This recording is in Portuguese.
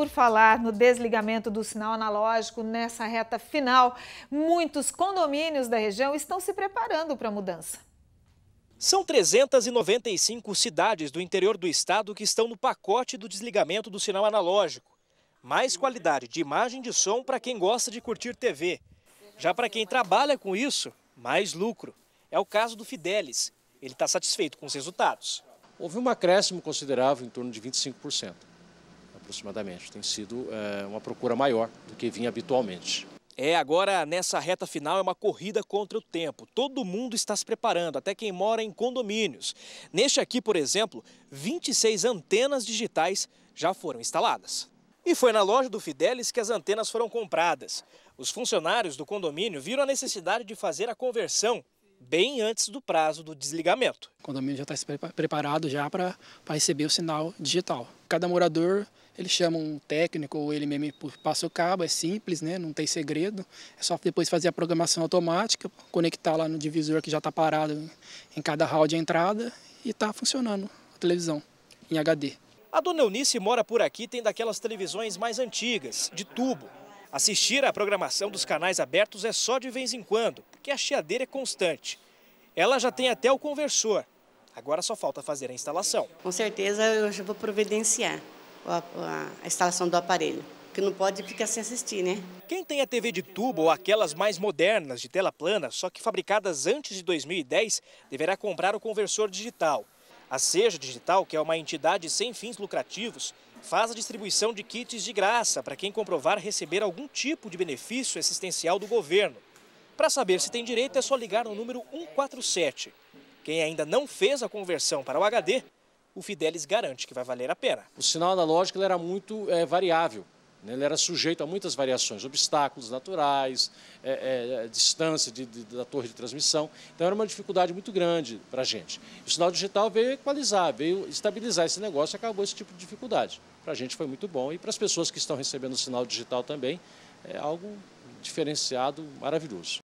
por falar no desligamento do sinal analógico nessa reta final, muitos condomínios da região estão se preparando para a mudança. São 395 cidades do interior do estado que estão no pacote do desligamento do sinal analógico. Mais qualidade de imagem e de som para quem gosta de curtir TV. Já para quem trabalha com isso, mais lucro. É o caso do Fidelis. Ele está satisfeito com os resultados. Houve um acréscimo considerável, em torno de 25% aproximadamente. Tem sido é, uma procura maior do que vinha habitualmente. É, agora nessa reta final é uma corrida contra o tempo. Todo mundo está se preparando, até quem mora em condomínios. Neste aqui, por exemplo, 26 antenas digitais já foram instaladas. E foi na loja do Fidelis que as antenas foram compradas. Os funcionários do condomínio viram a necessidade de fazer a conversão bem antes do prazo do desligamento. O condomínio já está preparado já para receber o sinal digital. Cada morador ele chama um técnico ou ele mesmo passa o cabo, é simples, né? não tem segredo. É só depois fazer a programação automática, conectar lá no divisor que já está parado em cada hall de entrada e está funcionando a televisão em HD. A dona Eunice mora por aqui, tem daquelas televisões mais antigas, de tubo, Assistir à programação dos canais abertos é só de vez em quando, porque a chiadeira é constante. Ela já tem até o conversor. Agora só falta fazer a instalação. Com certeza eu já vou providenciar a, a, a instalação do aparelho, que não pode ficar sem assistir, né? Quem tem a TV de tubo ou aquelas mais modernas de tela plana, só que fabricadas antes de 2010, deverá comprar o conversor digital. A Seja Digital, que é uma entidade sem fins lucrativos, faz a distribuição de kits de graça para quem comprovar receber algum tipo de benefício assistencial do governo. Para saber se tem direito é só ligar no número 147. Quem ainda não fez a conversão para o HD, o Fidelis garante que vai valer a pena. O sinal analógico era muito é, variável. Né? Ele era sujeito a muitas variações, obstáculos naturais, é, é, é, distância de, de, da torre de transmissão. Então era uma dificuldade muito grande para a gente. O sinal digital veio equalizar, veio estabilizar esse negócio e acabou esse tipo de dificuldade. Para a gente foi muito bom e para as pessoas que estão recebendo o sinal digital também é algo diferenciado, maravilhoso.